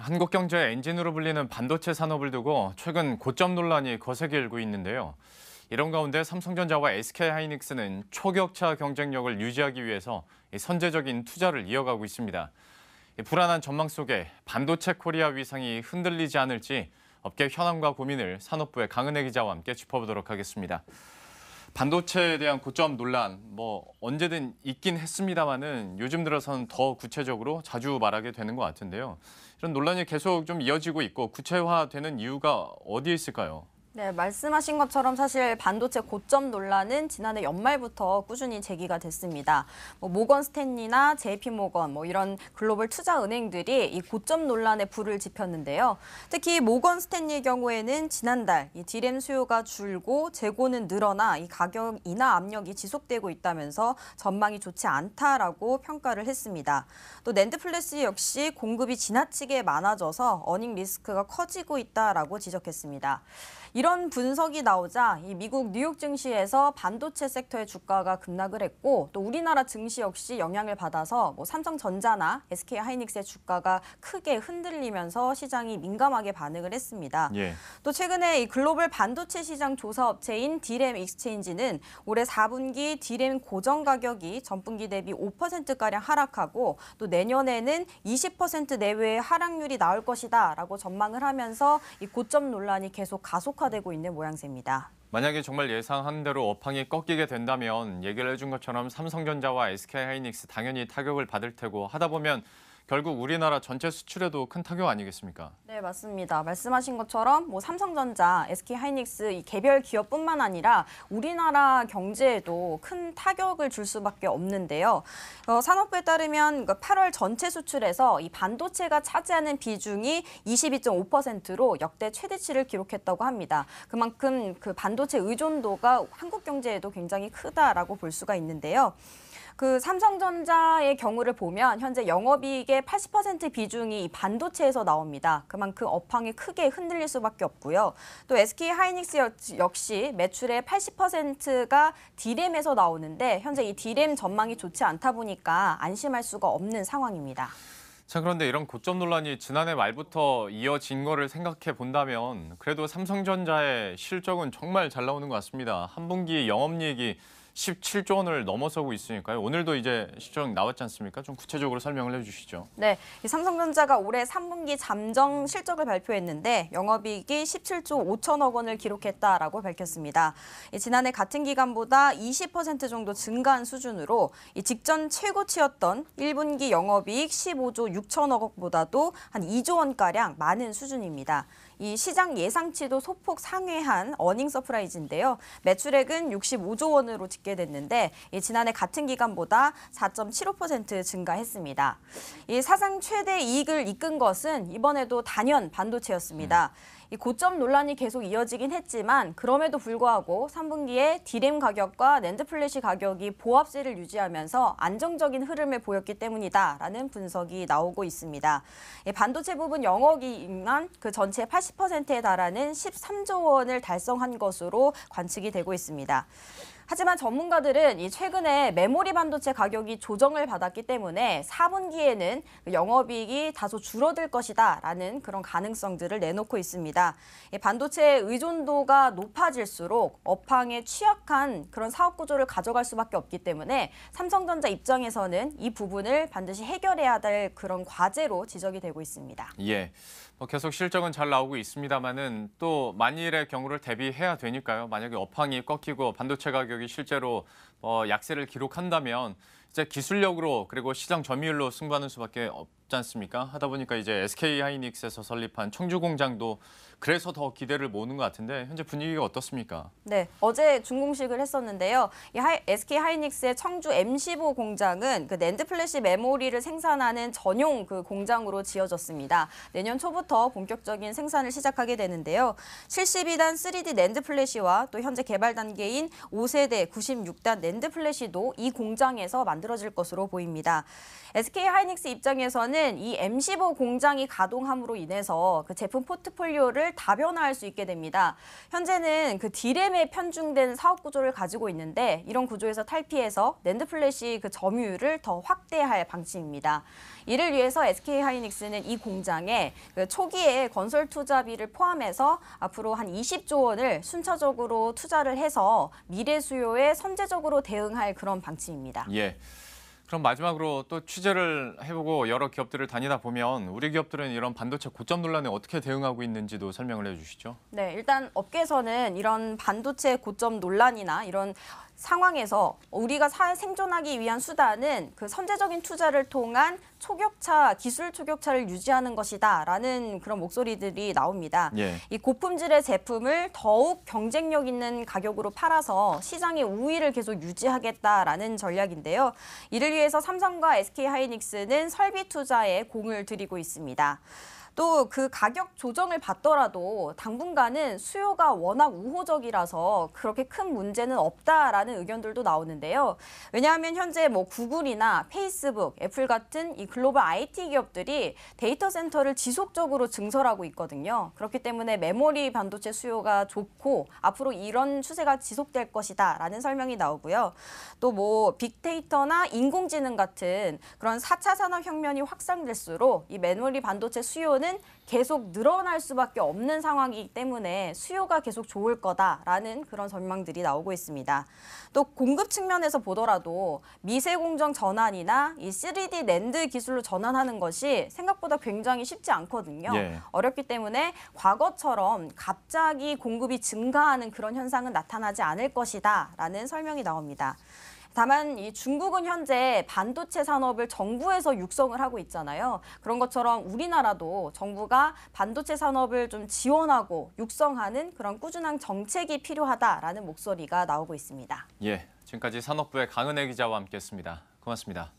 한국 경제의 엔진으로 불리는 반도체 산업을 두고 최근 고점 논란이 거세게 일고 있는데요. 이런 가운데 삼성전자와 SK하이닉스는 초격차 경쟁력을 유지하기 위해서 선제적인 투자를 이어가고 있습니다. 불안한 전망 속에 반도체 코리아 위상이 흔들리지 않을지 업계 현황과 고민을 산업부의 강은혜 기자와 함께 짚어보도록 하겠습니다. 반도체에 대한 고점 논란 뭐 언제든 있긴 했습니다만은 요즘 들어서는 더 구체적으로 자주 말하게 되는 것 같은데요. 이런 논란이 계속 좀 이어지고 있고 구체화되는 이유가 어디에 있을까요? 네, 말씀하신 것처럼 사실 반도체 고점 논란은 지난해 연말부터 꾸준히 제기가 됐습니다. 뭐 모건 스탠리나 JP 모건 뭐 이런 글로벌 투자 은행들이 이 고점 논란에 불을 지폈는데요. 특히 모건 스탠리의 경우에는 지난달 이 디램 수요가 줄고 재고는 늘어나 이 가격 인하 압력이 지속되고 있다면서 전망이 좋지 않다라고 평가를 했습니다. 또 낸드 플래시 역시 공급이 지나치게 많아져서 어닝 리스크가 커지고 있다라고 지적했습니다. 이런 분석이 나오자 이 미국 뉴욕 증시에서 반도체 섹터의 주가가 급락을 했고 또 우리나라 증시 역시 영향을 받아서 뭐 삼성전자나 SK하이닉스의 주가가 크게 흔들리면서 시장이 민감하게 반응을 했습니다. 예. 또 최근에 이 글로벌 반도체 시장 조사 업체인 디램 익스체인지는 올해 4분기 디램 고정 가격이 전분기 대비 5%가량 하락하고 또 내년에는 20% 내외의 하락률이 나올 것이다라고 전망을 하면서 이 고점 논란이 계속 가속 가속화되고 있는 모양새입니다. 만약에 정말 예상한 대로 업황이 꺾이게 된다면 얘기를 해준 것처럼 삼성전자와 SK하이닉스 당연히 타격을 받을 테고 하다 보면 결국 우리나라 전체 수출에도 큰 타격 아니겠습니까? 네, 맞습니다. 말씀하신 것처럼 뭐 삼성전자, SK하이닉스 이 개별 기업뿐만 아니라 우리나라 경제에도 큰 타격을 줄 수밖에 없는데요. 어, 산업부에 따르면 8월 그 전체 수출에서 이 반도체가 차지하는 비중이 22.5%로 역대 최대치를 기록했다고 합니다. 그만큼 그 반도체 의존도가 한국 경제에도 굉장히 크다라고 볼 수가 있는데요. 그 삼성전자의 경우를 보면 현재 영업이익의 80% 비중이 반도체에서 나옵니다. 그만큼 업황이 크게 흔들릴 수밖에 없고요. 또 SK 하이닉스 역시 매출의 80%가 디램에서 나오는데 현재 이 디램 전망이 좋지 않다 보니까 안심할 수가 없는 상황입니다. 자 그런데 이런 고점 논란이 지난해 말부터 이어진 거를 생각해 본다면 그래도 삼성전자의 실적은 정말 잘 나오는 것 같습니다. 한 분기 영업이익이 17조 원을 넘어서고 있으니까요. 오늘도 이제 시정 나왔지 않습니까? 좀 구체적으로 설명을 해주시죠. 네, 삼성전자가 올해 3분기 잠정 실적을 발표했는데 영업이익이 17조 5천억 원을 기록했다라고 밝혔습니다. 지난해 같은 기간보다 20% 정도 증가한 수준으로 직전 최고치였던 1분기 영업이익 15조 6천억 원보다도 한 2조 원가량 많은 수준입니다. 이 시장 예상치도 소폭 상회한 어닝 서프라이즈인데요. 매출액은 65조 원으로 집계됐는데 지난해 같은 기간보다 4.75% 증가했습니다. 이 사상 최대 이익을 이끈 것은 이번에도 단연 반도체였습니다. 음. 이 고점 논란이 계속 이어지긴 했지만 그럼에도 불구하고 3분기에 디램 가격과 랜드 플래시 가격이 보합세를 유지하면서 안정적인 흐름을 보였기 때문이다라는 분석이 나오고 있습니다. 예, 반도체 부분 영업이익만 그 전체 80%에 달하는 13조 원을 달성한 것으로 관측이 되고 있습니다. 하지만 전문가들은 이 최근에 메모리 반도체 가격이 조정을 받았기 때문에 4분기에는 영업이익이 다소 줄어들 것이다 라는 그런 가능성들을 내놓고 있습니다. 반도체의 의존도가 높아질수록 업황에 취약한 그런 사업 구조를 가져갈 수밖에 없기 때문에 삼성전자 입장에서는 이 부분을 반드시 해결해야 될 그런 과제로 지적이 되고 있습니다. 예. 뭐 계속 실적은 잘 나오고 있습니다만은 또 만일의 경우를 대비해야 되니까요. 만약에 업황이 꺾이고 반도체 가격 이 가격이 실제로 어, 약세를 기록한다면 이제 기술력으로 그리고 시장 점유율로 승부하는 수밖에 없지 않습니까? 하다 보니까 이제 SK 하이닉스에서 설립한 청주 공장도 그래서 더 기대를 모으는 것 같은데 현재 분위기가 어떻습니까? 네, 어제 준공식을 했었는데요. 이 하이, SK 하이닉스의 청주 M15 공장은 그 낸드 플래시 메모리를 생산하는 전용 그 공장으로 지어졌습니다. 내년 초부터 본격적인 생산을 시작하게 되는데요. 72단 3D 낸드 플래시와 또 현재 개발 단계인 5세대 96단 낸드 플래시도 이 공장에서 만 만들어질 것으로 보입니다. SK 하이닉스 입장에서는 이 M15 공장이 가동함으로 인해서 그 제품 포트폴리오를 다변화할 수 있게 됩니다. 현재는 그 D램에 편중된 사업 구조를 가지고 있는데 이런 구조에서 탈피해서 랜드 플래시 그 점유율을 더 확대할 방침입니다. 이를 위해서 SK 하이닉스는 이 공장에 그 초기에 건설 투자비를 포함해서 앞으로 한 20조 원을 순차적으로 투자를 해서 미래 수요에 선제적으로 대응할 그런 방침입니다. 예. 그럼 마지막으로 또 취재를 해보고 여러 기업들을 다니다 보면 우리 기업들은 이런 반도체 고점 논란에 어떻게 대응하고 있는지도 설명을 해주시죠. 네, 일단 업계에서는 이런 반도체 고점 논란이나 이런 상황에서 우리가 생존하기 위한 수단은 그 선제적인 투자를 통한 초격차 기술 초격차를 유지하는 것이다라는 그런 목소리들이 나옵니다. 예. 이 고품질의 제품을 더욱 경쟁력 있는 가격으로 팔아서 시장의 우위를 계속 유지하겠다라는 전략인데요. 이를 위해서 삼성과 SK 하이닉스는 설비 투자에 공을 들이고 있습니다. 또그 가격 조정을 받더라도 당분간은 수요가 워낙 우호적이라서 그렇게 큰 문제는 없다라는 의견들도 나오는데요. 왜냐하면 현재 뭐 구글이나 페이스북, 애플 같은 이 글로벌 IT 기업들이 데이터 센터를 지속적으로 증설하고 있거든요. 그렇기 때문에 메모리 반도체 수요가 좋고 앞으로 이런 추세가 지속될 것이다라는 설명이 나오고요. 또 뭐 빅데이터나 인공지능 같은 그런 4차 산업혁명이 확산될수록 이 메모리 반도체 수요는 수는 계속 늘어날 수밖에 없는 상황이기 때문에 수요가 계속 좋을 거다라는 그런 전망들이 나오고 있습니다. 또 공급 측면에서 보더라도 미세 공정 전환이나 이 3D 랜드 기술로 전환하는 것이 생각보다 굉장히 쉽지 않거든요. 예. 어렵기 때문에 과거처럼 갑자기 공급이 증가하는 그런 현상은 나타나지 않을 것이다라는 설명이 나옵니다. 다만 이 중국은 현재 반도체 산업을 정부에서 육성을 하고 있잖아요. 그런 것처럼 우리나라도 정부가 반도체 산업을 좀 지원하고 육성하는 그런 꾸준한 정책이 필요하다라는 목소리가 나오고 있습니다. 예, 지금까지 산업부의 강은혜 기자와 함께했습니다. 고맙습니다.